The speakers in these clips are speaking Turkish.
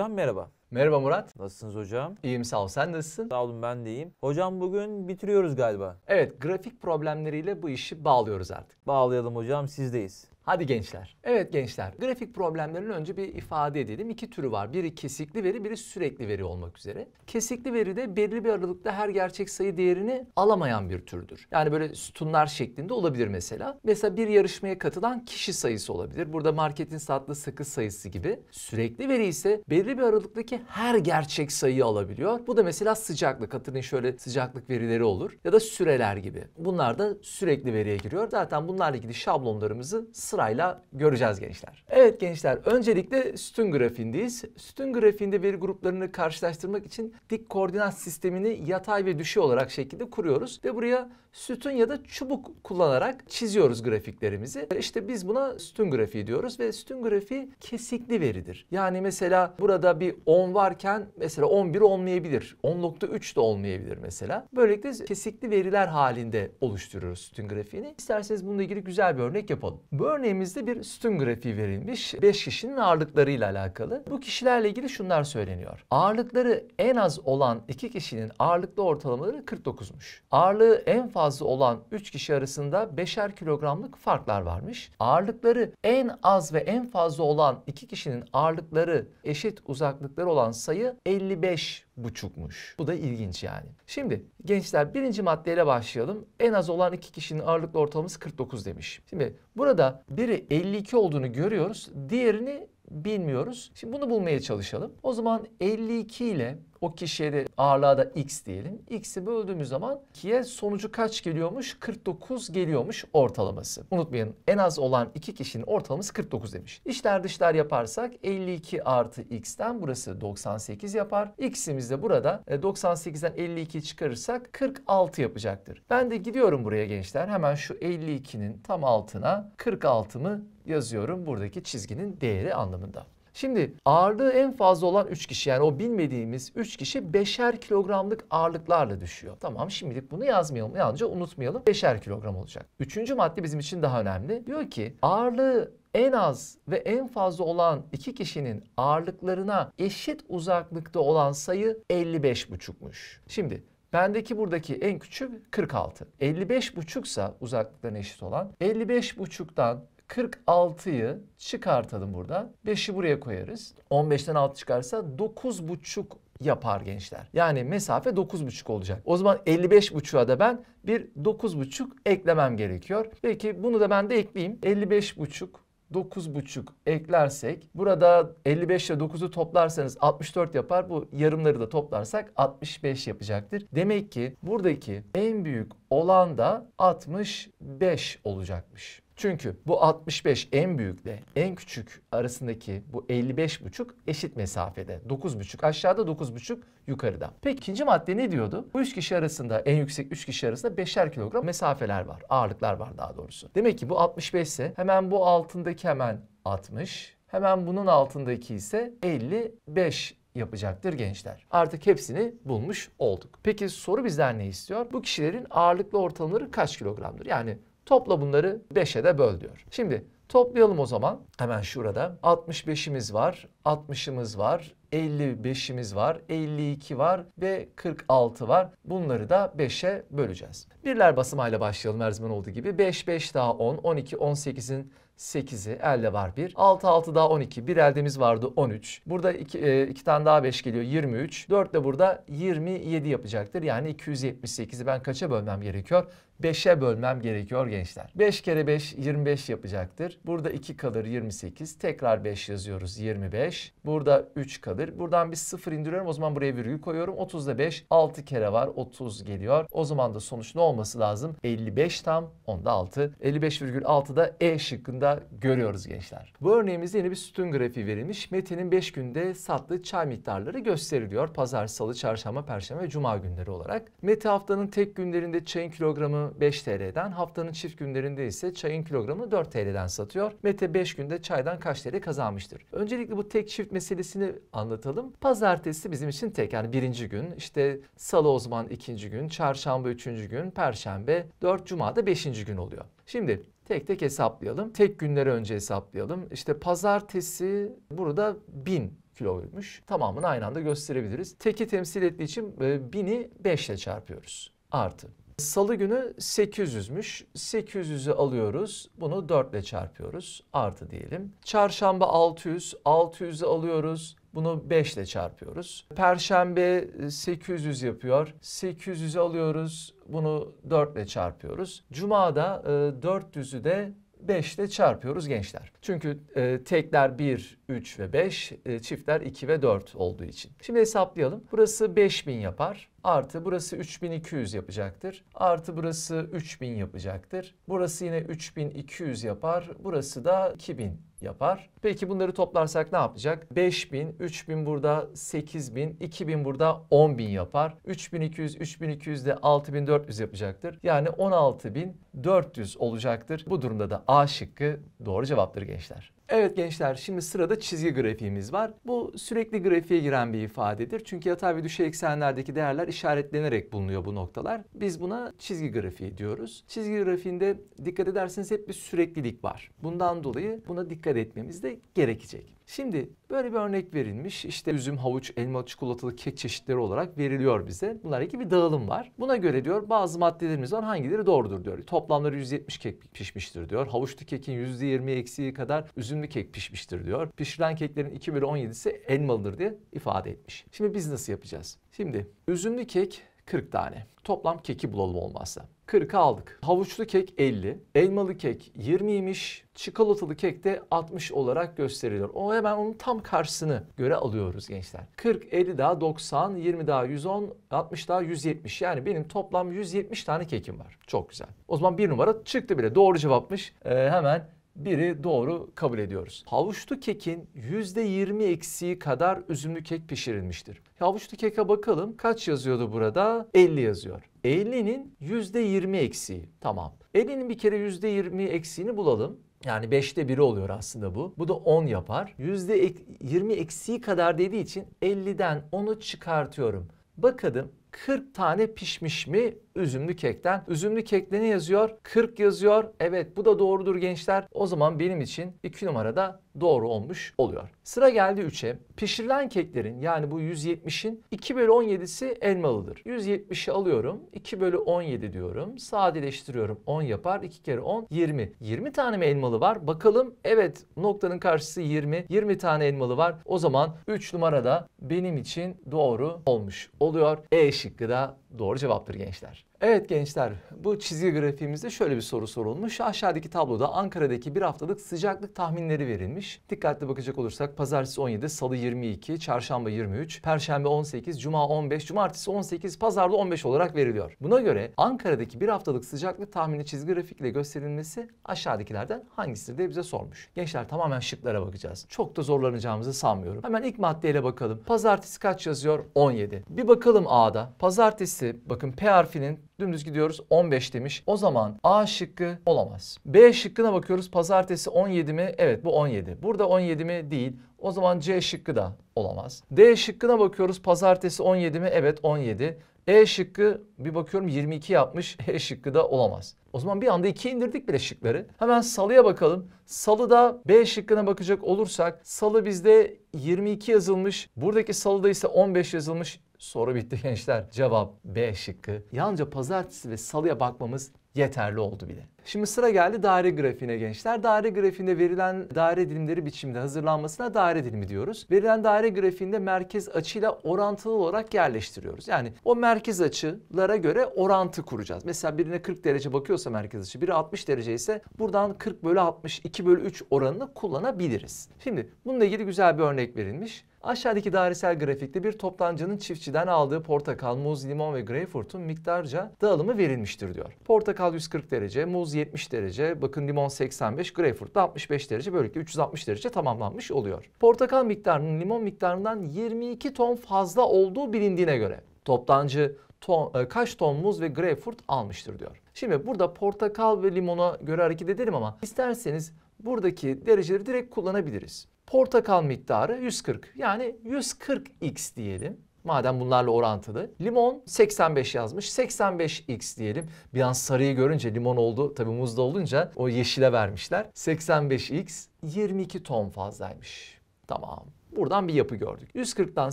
Hocam merhaba. Merhaba Murat. Nasılsınız hocam? İyiyim sağ ol. Sen nasılsın? Sağ olun ben de iyiyim. Hocam bugün bitiriyoruz galiba. Evet grafik problemleriyle bu işi bağlıyoruz artık. Bağlayalım hocam sizdeyiz. Hadi gençler. Evet gençler. Grafik problemlerinin önce bir ifade edelim. İki türü var. Biri kesikli veri, biri sürekli veri olmak üzere. Kesikli veri de belirli bir aralıkta her gerçek sayı değerini alamayan bir türdür. Yani böyle sütunlar şeklinde olabilir mesela. Mesela bir yarışmaya katılan kişi sayısı olabilir. Burada marketin sattığı sakız sayısı gibi. Sürekli veri ise belirli bir aralıktaki her gerçek sayıyı alabiliyor. Bu da mesela sıcaklık. Hatırlayın şöyle sıcaklık verileri olur. Ya da süreler gibi. Bunlar da sürekli veriye giriyor. Zaten bunlarla ilgili şablonlarımızı sırayla göreceğiz gençler. Evet gençler öncelikle sütun grafiğindeyiz. Sütun grafiğinde veri gruplarını karşılaştırmak için dik koordinat sistemini yatay ve düşey olarak şekilde kuruyoruz. Ve buraya sütun ya da çubuk kullanarak çiziyoruz grafiklerimizi. İşte biz buna sütun grafiği diyoruz ve sütun grafiği kesikli veridir. Yani mesela burada bir 10 varken mesela 11 olmayabilir. 10.3 de olmayabilir mesela. Böylelikle kesikli veriler halinde oluşturuyoruz sütun grafiğini. İsterseniz bununla ilgili güzel bir örnek yapalım. Bu örneğimizde bir sütun grafiği verilmiş. 5 kişinin ağırlıklarıyla alakalı. Bu kişilerle ilgili şunlar söyleniyor. Ağırlıkları en az olan 2 kişinin ağırlıklı ortalamaları 49'muş. Ağırlığı en fazla fazla olan 3 kişi arasında 5'er kilogramlık farklar varmış. Ağırlıkları en az ve en fazla olan 2 kişinin ağırlıkları eşit uzaklıkları olan sayı 55 buçukmuş. Bu da ilginç yani. Şimdi gençler birinci maddeyle başlayalım. En az olan iki kişinin ağırlıklı ortalaması 49 demiş. Şimdi burada biri 52 olduğunu görüyoruz. Diğerini bilmiyoruz. Şimdi bunu bulmaya çalışalım. O zaman 52 ile o kişiye de ağırlığa da x diyelim. x'i böldüğümüz zaman 2'ye sonucu kaç geliyormuş? 49 geliyormuş ortalaması. Unutmayın en az olan iki kişinin ortalaması 49 demiş. İşler dışlar yaparsak 52 artı x'ten burası 98 yapar. x'imiz de burada 98'den e, 52 çıkarırsak 46 yapacaktır. Ben de gidiyorum buraya gençler. Hemen şu 52'nin tam altına 46'mı yazıyorum buradaki çizginin değeri anlamında. Şimdi ağırlığı en fazla olan 3 kişi yani o bilmediğimiz 3 kişi 5'er kilogramlık ağırlıklarla düşüyor. Tamam şimdilik bunu yazmayalım yalnızca unutmayalım 5'er kilogram olacak. Üçüncü madde bizim için daha önemli. Diyor ki ağırlığı en az ve en fazla olan iki kişinin ağırlıklarına eşit uzaklıkta olan sayı 55,5'muş. Şimdi Bendeki buradaki en küçük 46. 55 buçuksa uzaklıklarına eşit olan 55 buçuktan 46'yı çıkartalım burada. 5'i buraya koyarız. 15'ten 6 çıkarsa 9,5 yapar gençler. Yani mesafe 9,5 olacak. O zaman 55,5'a da ben bir 9,5 eklemem gerekiyor. Peki bunu da ben de ekleyeyim. 55,5 9,5 eklersek burada 55 ile 9'u toplarsanız 64 yapar. Bu yarımları da toplarsak 65 yapacaktır. Demek ki buradaki en büyük olan da 65 olacakmış. Çünkü bu 65 en büyükle en küçük arasındaki bu 55,5 eşit mesafede. 9,5 aşağıda 9,5 yukarıda. Peki ikinci madde ne diyordu? Bu üç kişi arasında en yüksek üç kişi arasında 5'er kilogram mesafeler var. Ağırlıklar var daha doğrusu. Demek ki bu 65 ise hemen bu altındaki hemen 60. Hemen bunun altındaki ise 55 yapacaktır gençler. Artık hepsini bulmuş olduk. Peki soru bizden ne istiyor? Bu kişilerin ağırlıklı ortalamaları kaç kilogramdır? Yani Topla bunları 5'e de böl diyor. Şimdi toplayalım o zaman. Hemen şurada 65'imiz var, 60'ımız var, 55'imiz var, 52 var ve 46 var. Bunları da 5'e böleceğiz. Birler basamayla başlayalım her zaman olduğu gibi. 5, 5 daha 10, 12, 18'in 8'i elde var 1. 6, 6 daha 12. Bir eldemiz vardı 13. Burada 2, 2 e, tane daha 5 geliyor 23. 4 de burada 27 yapacaktır. Yani 278'i ben kaça bölmem gerekiyor? 5'e bölmem gerekiyor gençler. 5 kere 5 25 yapacaktır. Burada 2 kalır 28. Tekrar 5 yazıyoruz 25. Burada 3 kalır. Buradan bir 0 indiriyorum. O zaman buraya virgül koyuyorum. da 5 6 kere var 30 geliyor. O zaman da sonuç ne olması lazım? 55 tam onda 6. 55,6 da E şıkkında görüyoruz gençler. Bu örneğimizde yeni bir sütun grafiği verilmiş. Mete'nin 5 günde sattığı çay miktarları gösteriliyor. Pazar, salı, çarşamba, perşembe ve cuma günleri olarak. Mete haftanın tek günlerinde çayın kilogramı 5 TL'den haftanın çift günlerinde ise çayın kilogramını 4 TL'den satıyor. Mete 5 günde çaydan kaç TL kazanmıştır? Öncelikle bu tek çift meselesini anlatalım. Pazartesi bizim için tek yani birinci gün işte salı o zaman ikinci gün, çarşamba üçüncü gün, perşembe, dört cuma da beşinci gün oluyor. Şimdi Tek tek hesaplayalım. Tek günleri önce hesaplayalım. İşte pazartesi burada 1000 kiloymuş. Tamamını aynı anda gösterebiliriz. Teki temsil ettiği için 1000'i 5 ile çarpıyoruz. Artı Salı günü 800'müş. 800'ü alıyoruz. Bunu 4 ile çarpıyoruz. Artı diyelim. Çarşamba 600. 600'ü alıyoruz. Bunu 5 ile çarpıyoruz. Perşembe 800 e, yapıyor. 800'ü alıyoruz. Bunu 4 ile çarpıyoruz. Cuma'da 400'ü e, de 5 ile çarpıyoruz gençler. Çünkü e, tekler 1, 3 ve 5 e, çiftler 2 ve 4 olduğu için. Şimdi hesaplayalım. Burası 5000 yapar. Artı burası 3200 yapacaktır. Artı burası 3000 yapacaktır. Burası yine 3200 yapar. Burası da 2000 yapar. Peki bunları toplarsak ne yapacak? 5000, 3000 burada 8000, 2000 burada 10000 yapar. 3200, 3200 de 6400 yapacaktır. Yani 16400 olacaktır. Bu durumda da A şıkkı doğru cevaptır gençler. Evet gençler şimdi sırada çizgi grafiğimiz var. Bu sürekli grafiğe giren bir ifadedir. Çünkü yatay ve düşey eksenlerdeki değerler işaretlenerek bulunuyor bu noktalar. Biz buna çizgi grafiği diyoruz. Çizgi grafiğinde dikkat ederseniz hep bir süreklilik var. Bundan dolayı buna dikkat etmemiz de gerekecek. Şimdi böyle bir örnek verilmiş. İşte üzüm, havuç, elma, çikolatalı kek çeşitleri olarak veriliyor bize. Bunlar iki bir dağılım var. Buna göre diyor bazı maddelerimiz var hangileri doğrudur diyor. Toplamları 170 kek pişmiştir diyor. Havuçlu kekin %20 eksiği kadar üzümlü kek pişmiştir diyor. Pişirilen keklerin 2 bölü 17'si elmalıdır diye ifade etmiş. Şimdi biz nasıl yapacağız? Şimdi üzümlü kek 40 tane. Toplam keki bulalım olmazsa. 40'a aldık. Havuçlu kek 50, elmalı kek 20'ymiş, çikolatalı kek de 60 olarak gösteriliyor. O hemen onun tam karşısını göre alıyoruz gençler. 40, 50 daha 90, 20 daha 110, 60 daha 170. Yani benim toplam 170 tane kekim var. Çok güzel. O zaman bir numara çıktı bile. Doğru cevapmış. Ee, hemen biri doğru kabul ediyoruz. Havuçlu kekin %20 eksiği kadar üzümlü kek pişirilmiştir. Havuçlu keke bakalım kaç yazıyordu burada? 50 yazıyor. 50'nin %20 eksiği. Tamam. 50'nin bir kere %20 eksiğini bulalım. Yani 5'te 1'i oluyor aslında bu. Bu da 10 yapar. %20 eksiği kadar dediği için 50'den 10'u çıkartıyorum. Bakalım 40 tane pişmiş mi üzümlü kekten. Üzümlü keklerini yazıyor. 40 yazıyor. Evet bu da doğrudur gençler. O zaman benim için 2 numarada doğru olmuş oluyor. Sıra geldi 3'e. Pişirilen keklerin yani bu 170'in 2 bölü 17'si elmalıdır. 170'i alıyorum. 2 bölü 17 diyorum. Sadeleştiriyorum. 10 yapar. 2 kere 10 20. 20 tane mi elmalı var? Bakalım. Evet noktanın karşısı 20. 20 tane elmalı var. O zaman 3 numarada benim için doğru olmuş oluyor. E şıkkı da Doğru cevaptır gençler. Evet gençler bu çizgi grafiğimizde şöyle bir soru sorulmuş. Aşağıdaki tabloda Ankara'daki bir haftalık sıcaklık tahminleri verilmiş. Dikkatli bakacak olursak pazartesi 17, salı 22, çarşamba 23, perşembe 18, cuma 15, cumartesi 18, pazarda 15 olarak veriliyor. Buna göre Ankara'daki bir haftalık sıcaklık tahmini çizgi grafikle gösterilmesi aşağıdakilerden hangisidir diye bize sormuş. Gençler tamamen şıklara bakacağız. Çok da zorlanacağımızı sanmıyorum. Hemen ilk maddeyle bakalım. Pazartesi kaç yazıyor? 17. Bir bakalım A'da. Pazartesi bakın P harfinin Dümdüz gidiyoruz 15 demiş. O zaman A şıkkı olamaz. B şıkkına bakıyoruz. Pazartesi 17 mi? Evet bu 17. Burada 17 mi? Değil. O zaman C şıkkı da olamaz. D şıkkına bakıyoruz. Pazartesi 17 mi? Evet 17. E şıkkı bir bakıyorum 22 yapmış. E şıkkı da olamaz. O zaman bir anda 2 indirdik bile şıkları. Hemen salıya bakalım. Salıda B şıkkına bakacak olursak salı bizde 22 yazılmış. Buradaki salıda ise 15 yazılmış. Soru bitti gençler. Cevap B şıkkı. Yalnızca pazartesi ve salıya bakmamız yeterli oldu bile. Şimdi sıra geldi daire grafiğine gençler. Daire grafiğinde verilen daire dilimleri biçiminde hazırlanmasına daire dilimi diyoruz. Verilen daire grafiğinde merkez açıyla orantılı olarak yerleştiriyoruz. Yani o merkez açılara göre orantı kuracağız. Mesela birine 40 derece bakıyorsa merkez açı, biri 60 derece ise buradan 40 bölü 60, 2 bölü 3 oranını kullanabiliriz. Şimdi bununla ilgili güzel bir örnek verilmiş. Aşağıdaki dairesel grafikte bir toptancının çiftçiden aldığı portakal, muz, limon ve greyfurtun miktarca dağılımı verilmiştir diyor. Portakal 140 derece, muz 70 derece, bakın limon 85, greyfurt da 65 derece, böylelikle 360 derece tamamlanmış oluyor. Portakal miktarının limon miktarından 22 ton fazla olduğu bilindiğine göre toptancı ton, e, kaç ton muz ve greyfurt almıştır diyor. Şimdi burada portakal ve limona göre hareket edelim ama isterseniz buradaki dereceleri direkt kullanabiliriz. Portakal miktarı 140 yani 140x diyelim. Madem bunlarla orantılı. Limon 85 yazmış. 85x diyelim. Bir an sarıyı görünce limon oldu. Tabii muzda olunca o yeşile vermişler. 85x 22 ton fazlaymış. Tamam. Buradan bir yapı gördük. 140'tan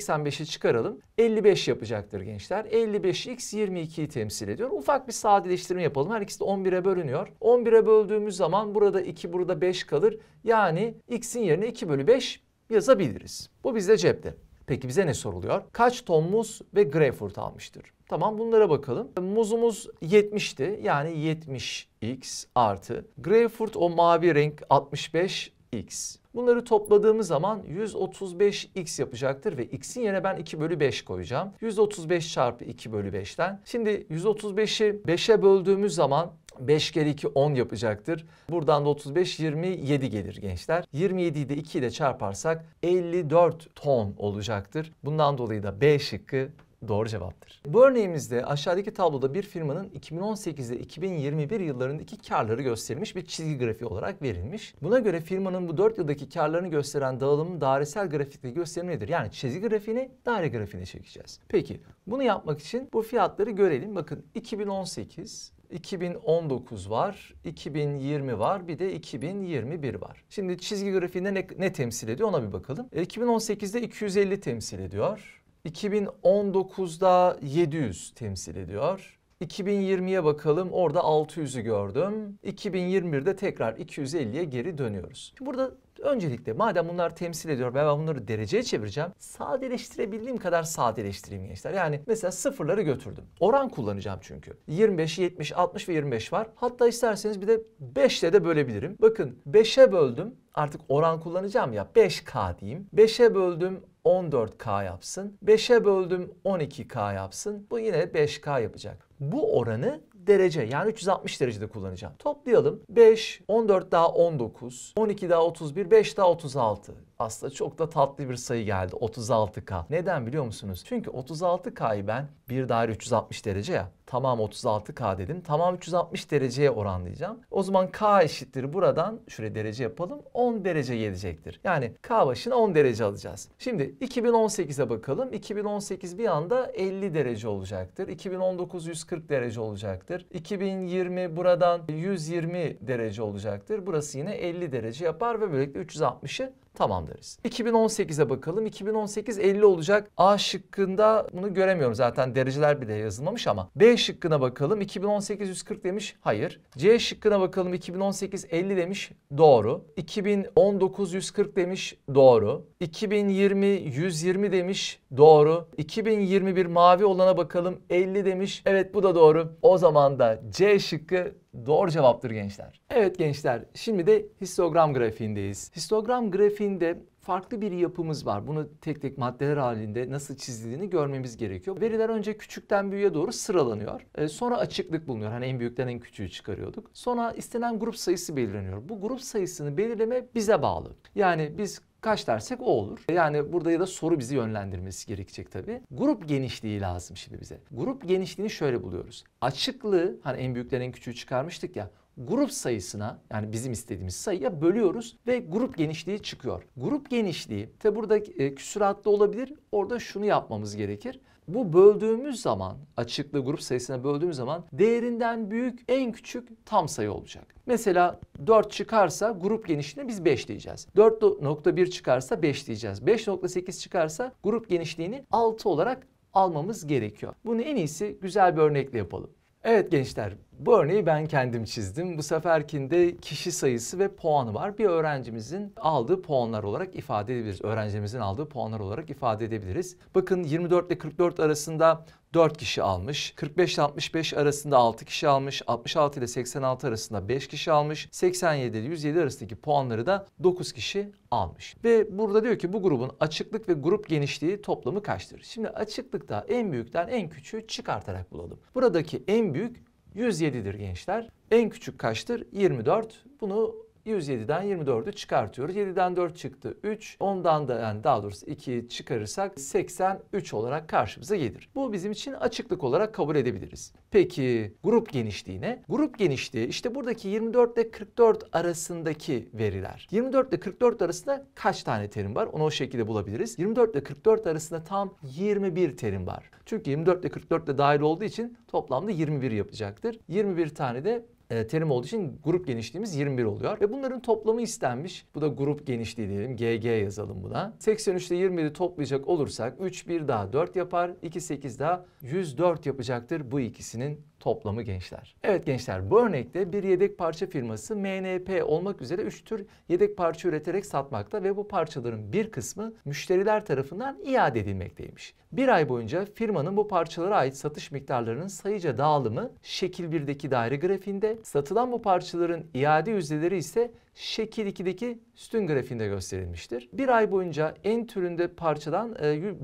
85'i çıkaralım. 55 yapacaktır gençler. 55x 22'yi temsil ediyor. Ufak bir sadeleştirme yapalım. Her ikisi de 11'e bölünüyor. 11'e böldüğümüz zaman burada 2 burada 5 kalır. Yani x'in yerine 2 bölü 5 yazabiliriz. Bu bizde cepte. Peki bize ne soruluyor? Kaç ton muz ve greyfurt almıştır? Tamam bunlara bakalım. Muzumuz 70'ti yani 70x artı. Greyfurt o mavi renk 65x. Bunları topladığımız zaman 135x yapacaktır ve x'in yerine ben 2 bölü 5 koyacağım. 135 çarpı 2 bölü 5'ten. Şimdi 135'i 5'e böldüğümüz zaman 5 kere 2 10 yapacaktır. Buradan da 35 27 gelir gençler. 27'yi de 2 ile çarparsak 54 ton olacaktır. Bundan dolayı da B şıkkı doğru cevaptır. Bu örneğimizde aşağıdaki tabloda bir firmanın 2018 ile 2021 yıllarındaki karları gösterilmiş bir çizgi grafiği olarak verilmiş. Buna göre firmanın bu 4 yıldaki karlarını gösteren dağılımın dairesel grafikte gösterimi Yani çizgi grafiğini daire grafiğine çekeceğiz. Peki bunu yapmak için bu fiyatları görelim. Bakın 2018 2019 var, 2020 var, bir de 2021 var. Şimdi çizgi grafiğinde ne, ne temsil ediyor ona bir bakalım. 2018'de e, 250 temsil ediyor. 2019'da 700 temsil ediyor. 2020'ye bakalım orada 600'ü gördüm. 2021'de tekrar 250'ye geri dönüyoruz. Şimdi burada Öncelikle madem bunlar temsil ediyor ve ben bunları dereceye çevireceğim. Sadeleştirebildiğim kadar sadeleştireyim gençler. Yani mesela sıfırları götürdüm. Oran kullanacağım çünkü. 25, 70, 60 ve 25 var. Hatta isterseniz bir de 5 ile de bölebilirim. Bakın 5'e böldüm. Artık oran kullanacağım ya 5K diyeyim. 5'e böldüm 14K yapsın. 5'e böldüm 12K yapsın. Bu yine 5K yapacak. Bu oranı derece yani 360 derecede kullanacağım. Toplayalım. 5, 14 daha 19, 12 daha 31, 5 daha 36 aslında çok da tatlı bir sayı geldi 36K. Neden biliyor musunuz? Çünkü 36K'yı ben bir daire 360 derece ya tamam 36K dedim. Tamam 360 dereceye oranlayacağım. O zaman K eşittir buradan şuraya derece yapalım 10 derece gelecektir. Yani K başına 10 derece alacağız. Şimdi 2018'e bakalım. 2018 bir anda 50 derece olacaktır. 2019 140 derece olacaktır. 2020 buradan 120 derece olacaktır. Burası yine 50 derece yapar ve böylelikle 360'ı Tamam deriz. 2018'e bakalım. 2018 50 olacak. A şıkkında bunu göremiyorum zaten dereceler bile yazılmamış ama. B şıkkına bakalım. 2018 140 demiş. Hayır. C şıkkına bakalım. 2018 50 demiş. Doğru. 2019 140 demiş. Doğru. 2020 120 demiş. Doğru. 2021 mavi olana bakalım. 50 demiş. Evet bu da doğru. O zaman da C şıkkı doğru cevaptır gençler. Evet gençler şimdi de histogram grafiğindeyiz. Histogram grafiği grafiğinde farklı bir yapımız var. Bunu tek tek maddeler halinde nasıl çizildiğini görmemiz gerekiyor. Veriler önce küçükten büyüğe doğru sıralanıyor. E, sonra açıklık bulunuyor. Hani en büyükten en küçüğü çıkarıyorduk. Sonra istenen grup sayısı belirleniyor. Bu grup sayısını belirleme bize bağlı. Yani biz kaç dersek o olur. E, yani burada ya da soru bizi yönlendirmesi gerekecek tabii. Grup genişliği lazım şimdi bize. Grup genişliğini şöyle buluyoruz. Açıklığı hani en büyükten en küçüğü çıkarmıştık ya grup sayısına yani bizim istediğimiz sayıya bölüyoruz ve grup genişliği çıkıyor. Grup genişliği tabi burada e, küsuratlı olabilir. Orada şunu yapmamız gerekir. Bu böldüğümüz zaman açıklığı grup sayısına böldüğümüz zaman değerinden büyük en küçük tam sayı olacak. Mesela 4 çıkarsa grup genişliğine biz 5 diyeceğiz. 4.1 çıkarsa 5 diyeceğiz. 5.8 çıkarsa grup genişliğini 6 olarak almamız gerekiyor. Bunu en iyisi güzel bir örnekle yapalım. Evet gençler bu örneği ben kendim çizdim. Bu seferkinde kişi sayısı ve puanı var. Bir öğrencimizin aldığı puanlar olarak ifade edebiliriz. Öğrencimizin aldığı puanlar olarak ifade edebiliriz. Bakın 24 ile 44 arasında 4 kişi almış. 45 ile 65 arasında 6 kişi almış. 66 ile 86 arasında 5 kişi almış. 87 ile 107 arasındaki puanları da 9 kişi almış. Ve burada diyor ki bu grubun açıklık ve grup genişliği toplamı kaçtır? Şimdi açıklıkta en büyükten en küçüğü çıkartarak bulalım. Buradaki en büyük 107'dir gençler. En küçük kaçtır? 24. Bunu 107'den 24'ü çıkartıyoruz. 7'den 4 çıktı 3. 10'dan da yani daha doğrusu 2'yi çıkarırsak 83 olarak karşımıza gelir. Bu bizim için açıklık olarak kabul edebiliriz. Peki grup genişliğine? Grup genişliği işte buradaki 24 ile 44 arasındaki veriler. 24 ile 44 arasında kaç tane terim var? Onu o şekilde bulabiliriz. 24 ile 44 arasında tam 21 terim var. Çünkü 24 ile 44 de dahil olduğu için toplamda 21 yapacaktır. 21 tane de e, terim olduğu için grup genişliğimiz 21 oluyor. Ve bunların toplamı istenmiş. Bu da grup genişliği diyelim. GG yazalım buna. 83 21'i toplayacak olursak 3 1 daha 4 yapar. 2 8 daha 104 yapacaktır bu ikisinin toplamı gençler. Evet gençler bu örnekte bir yedek parça firması MNP olmak üzere 3 tür yedek parça üreterek satmakta ve bu parçaların bir kısmı müşteriler tarafından iade edilmekteymiş. Bir ay boyunca firmanın bu parçalara ait satış miktarlarının sayıca dağılımı şekil 1'deki daire grafiğinde satılan bu parçaların iade yüzdeleri ise şekil 2'deki sütun grafiğinde gösterilmiştir. Bir ay boyunca en türünde parçadan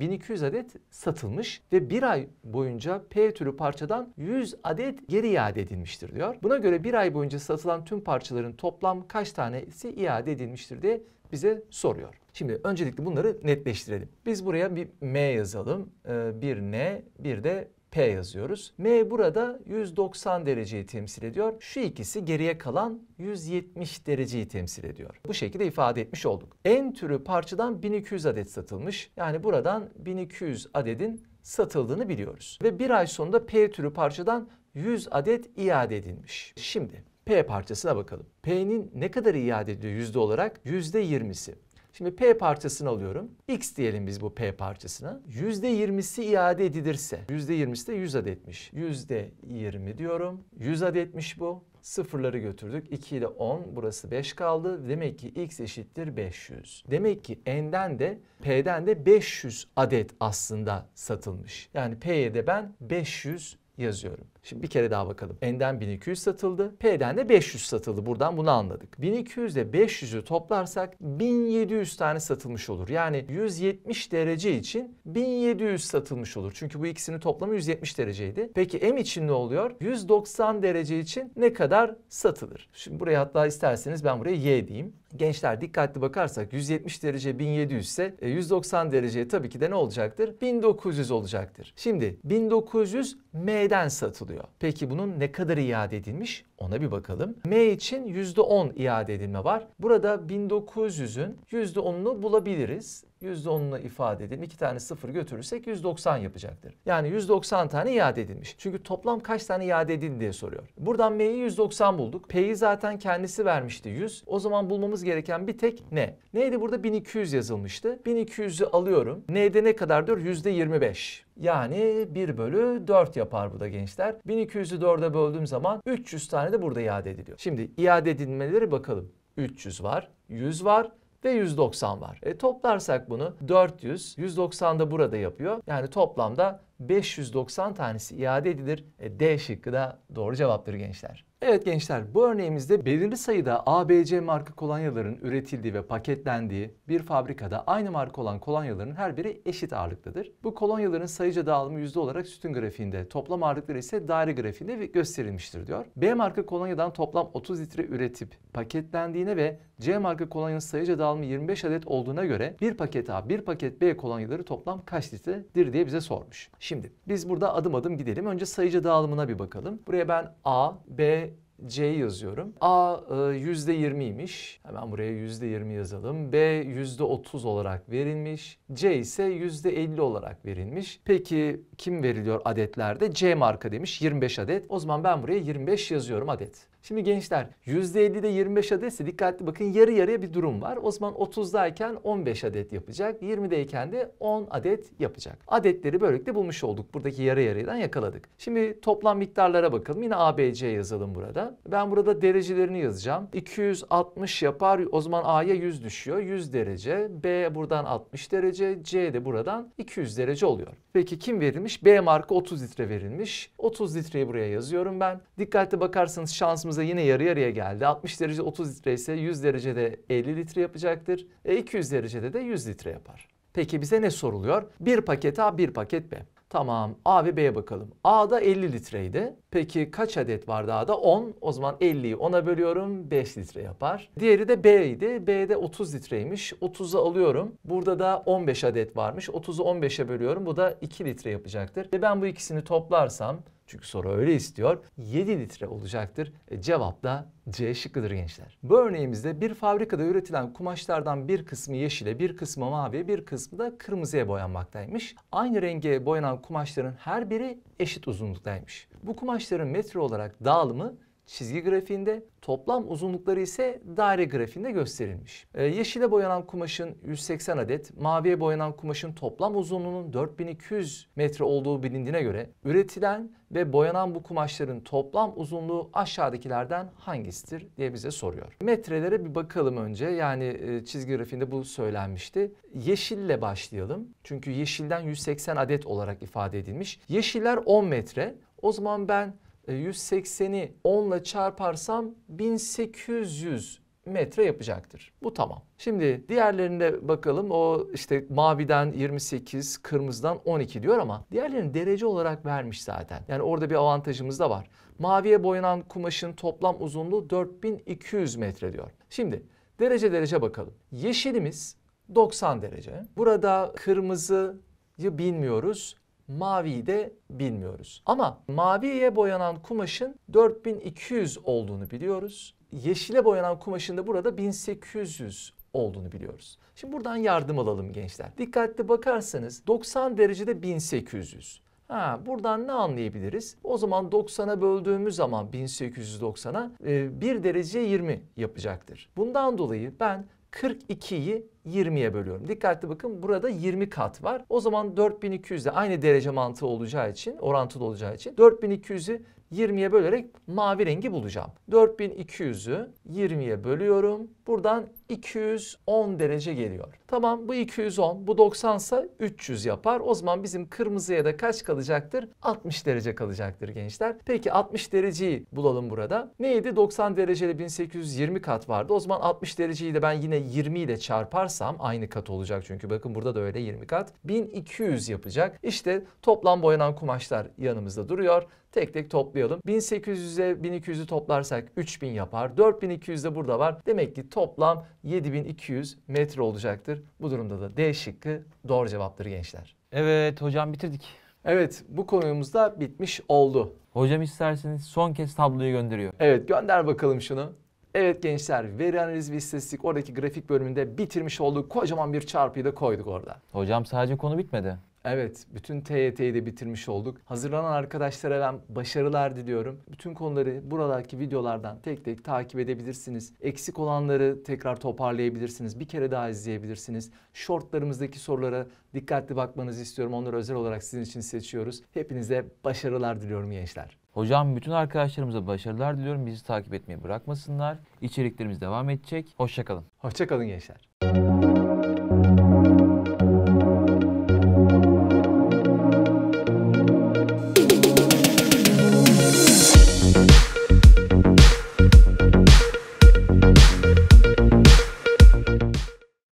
1200 e, adet satılmış ve bir ay boyunca P türü parçadan 100 adet geri iade edilmiştir diyor. Buna göre bir ay boyunca satılan tüm parçaların toplam kaç tanesi iade edilmiştir diye bize soruyor. Şimdi öncelikle bunları netleştirelim. Biz buraya bir M yazalım, e, bir N, bir de P yazıyoruz. M burada 190 dereceyi temsil ediyor. Şu ikisi geriye kalan 170 dereceyi temsil ediyor. Bu şekilde ifade etmiş olduk. N türü parçadan 1200 adet satılmış. Yani buradan 1200 adedin satıldığını biliyoruz. Ve bir ay sonunda P türü parçadan 100 adet iade edilmiş. Şimdi P parçasına bakalım. P'nin ne kadar iade ediliyor yüzde olarak? Yüzde 20'si. Şimdi P parçasını alıyorum. X diyelim biz bu P parçasına. %20'si iade edilirse. %20'si de 100 adetmiş. %20 diyorum. 100 adetmiş bu. Sıfırları götürdük. 2 ile 10 burası 5 kaldı. Demek ki x eşittir 500. Demek ki n'den de p'den de 500 adet aslında satılmış. Yani p'ye de ben 500 yazıyorum. Şimdi bir kere daha bakalım. N'den 1200 satıldı. P'den de 500 satıldı. Buradan bunu anladık. 1200 ile 500'ü toplarsak 1700 tane satılmış olur. Yani 170 derece için 1700 satılmış olur. Çünkü bu ikisinin toplamı 170 dereceydi. Peki M için ne oluyor? 190 derece için ne kadar satılır? Şimdi buraya hatta isterseniz ben buraya Y diyeyim. Gençler dikkatli bakarsak 170 derece 1700 ise 190 e, dereceye tabii ki de ne olacaktır? 1900 olacaktır. Şimdi 1900 M'den satılıyor oluyor. Peki bunun ne kadar iade edilmiş? Ona bir bakalım. M için %10 iade edilme var. Burada 1900'ün %10'unu bulabiliriz. %10'unu ifade edelim. İki tane sıfır götürürsek 190 yapacaktır. Yani 190 tane iade edilmiş. Çünkü toplam kaç tane iade edildi diye soruyor. Buradan M'yi 190 bulduk. P'yi zaten kendisi vermişti 100. O zaman bulmamız gereken bir tek N. N'de burada 1200 yazılmıştı. 1200'ü alıyorum. N'de ne kadardır? %25. Yani 1 bölü 4 yapar bu da gençler. 1200'ü 4'e böldüğüm zaman 300 tane tane de burada iade ediliyor. Şimdi iade edilmeleri bakalım. 300 var, 100 var, ve 190 var. E, toplarsak bunu 400, 190 da burada yapıyor. Yani toplamda 590 tanesi iade edilir. E, D şıkkı da doğru cevaptır gençler. Evet gençler bu örneğimizde belirli sayıda ABC marka kolonyaların üretildiği ve paketlendiği bir fabrikada aynı marka olan kolonyaların her biri eşit ağırlıktadır. Bu kolonyaların sayıca dağılımı yüzde olarak sütun grafiğinde, toplam ağırlıkları ise daire grafiğinde gösterilmiştir diyor. B marka kolonyadan toplam 30 litre üretip paketlendiğine ve C marka kolonyanın sayıca dağılımı 25 adet olduğuna göre bir paket A, bir paket B kolonyaları toplam kaç litredir diye bize sormuş. Şimdi biz burada adım adım gidelim. Önce sayıca dağılımına bir bakalım. Buraya ben A, B, C yazıyorum. A %20'ymiş. E, Hemen buraya %20 yazalım. B %30 olarak verilmiş. C ise %50 olarak verilmiş. Peki kim veriliyor adetlerde? C marka demiş 25 adet. O zaman ben buraya 25 yazıyorum adet. Şimdi gençler %50'de 25 adetse dikkatli bakın yarı yarıya bir durum var. O zaman 30'dayken 15 adet yapacak. 20'deyken de 10 adet yapacak. Adetleri böylelikle bulmuş olduk. Buradaki yarı yarıdan yakaladık. Şimdi toplam miktarlara bakalım. Yine ABC yazalım burada. Ben burada derecelerini yazacağım. 260 yapar. O zaman A'ya 100 düşüyor. 100 derece. B buradan 60 derece. C de buradan 200 derece oluyor. Peki kim verilmiş? B marka 30 litre verilmiş. 30 litreyi buraya yazıyorum ben. Dikkatli bakarsanız şansımız baktığımızda yine yarı yarıya geldi. 60 derece 30 litre ise 100 derecede 50 litre yapacaktır. E 200 derecede de 100 litre yapar. Peki bize ne soruluyor? Bir paket A, bir paket B. Tamam A ve B'ye bakalım. A'da 50 litreydi. Peki kaç adet vardı A'da? 10. O zaman 50'yi 10'a bölüyorum 5 litre yapar. Diğeri de B'ydi. B'de 30 litreymiş. 30'u alıyorum. Burada da 15 adet varmış. 30'u 15'e bölüyorum. Bu da 2 litre yapacaktır. Ve ben bu ikisini toplarsam çünkü soru öyle istiyor. 7 litre olacaktır. E, cevap da C şıkkıdır gençler. Bu örneğimizde bir fabrikada üretilen kumaşlardan bir kısmı yeşile, bir kısmı mavi, bir kısmı da kırmızıya boyanmaktaymış. Aynı renge boyanan kumaşların her biri eşit uzunluktaymış. Bu kumaşların metre olarak dağılımı çizgi grafiğinde, toplam uzunlukları ise daire grafiğinde gösterilmiş. Ee, yeşile boyanan kumaşın 180 adet, maviye boyanan kumaşın toplam uzunluğunun 4200 metre olduğu bilindiğine göre üretilen ve boyanan bu kumaşların toplam uzunluğu aşağıdakilerden hangisidir diye bize soruyor. Metrelere bir bakalım önce. Yani e, çizgi grafiğinde bu söylenmişti. Yeşille başlayalım. Çünkü yeşilden 180 adet olarak ifade edilmiş. Yeşiller 10 metre. O zaman ben 180'i 10 ile çarparsam 1800 metre yapacaktır. Bu tamam. Şimdi diğerlerine bakalım. O işte maviden 28, kırmızıdan 12 diyor ama diğerlerini derece olarak vermiş zaten. Yani orada bir avantajımız da var. Maviye boyanan kumaşın toplam uzunluğu 4200 metre diyor. Şimdi derece derece bakalım. Yeşilimiz 90 derece. Burada kırmızıyı bilmiyoruz maviyi de bilmiyoruz. Ama maviye boyanan kumaşın 4200 olduğunu biliyoruz. Yeşile boyanan kumaşın da burada 1800 olduğunu biliyoruz. Şimdi buradan yardım alalım gençler. Dikkatli bakarsanız 90 derecede 1800. Ha, buradan ne anlayabiliriz? O zaman 90'a böldüğümüz zaman 1890'a e, 1 derece 20 yapacaktır. Bundan dolayı ben 42'yi 20'ye bölüyorum. Dikkatli bakın burada 20 kat var. O zaman 4200 de aynı derece mantığı olacağı için, orantılı olacağı için 4200'ü 20'ye bölerek mavi rengi bulacağım. 4200'ü 20'ye bölüyorum. Buradan 210 derece geliyor. Tamam bu 210 bu 90 ise 300 yapar. O zaman bizim kırmızıya da kaç kalacaktır? 60 derece kalacaktır gençler. Peki 60 dereceyi bulalım burada. Neydi? 90 dereceli 1820 kat vardı. O zaman 60 dereceyi de ben yine 20 ile çarparsam aynı kat olacak çünkü bakın burada da öyle 20 kat. 1200 yapacak. İşte toplam boyanan kumaşlar yanımızda duruyor. Tek tek toplayalım. 1800'e 1200'ü toplarsak 3000 yapar. 4200 de burada var. Demek ki toplam 7200 metre olacaktır. Bu durumda da D şıkkı doğru cevaptır gençler. Evet hocam bitirdik. Evet bu konumuz da bitmiş oldu. Hocam isterseniz son kez tabloyu gönderiyor. Evet gönder bakalım şunu. Evet gençler veri analiz ve istatistik oradaki grafik bölümünde bitirmiş olduk. Kocaman bir çarpıyı da koyduk orada. Hocam sadece konu bitmedi. Evet, bütün TYT'yi de bitirmiş olduk. Hazırlanan arkadaşlara ben başarılar diliyorum. Bütün konuları buradaki videolardan tek tek takip edebilirsiniz. Eksik olanları tekrar toparlayabilirsiniz. Bir kere daha izleyebilirsiniz. Shortlarımızdaki sorulara dikkatli bakmanızı istiyorum. Onları özel olarak sizin için seçiyoruz. Hepinize başarılar diliyorum gençler. Hocam bütün arkadaşlarımıza başarılar diliyorum. Bizi takip etmeyi bırakmasınlar. İçeriklerimiz devam edecek. Hoşçakalın. Hoşçakalın gençler.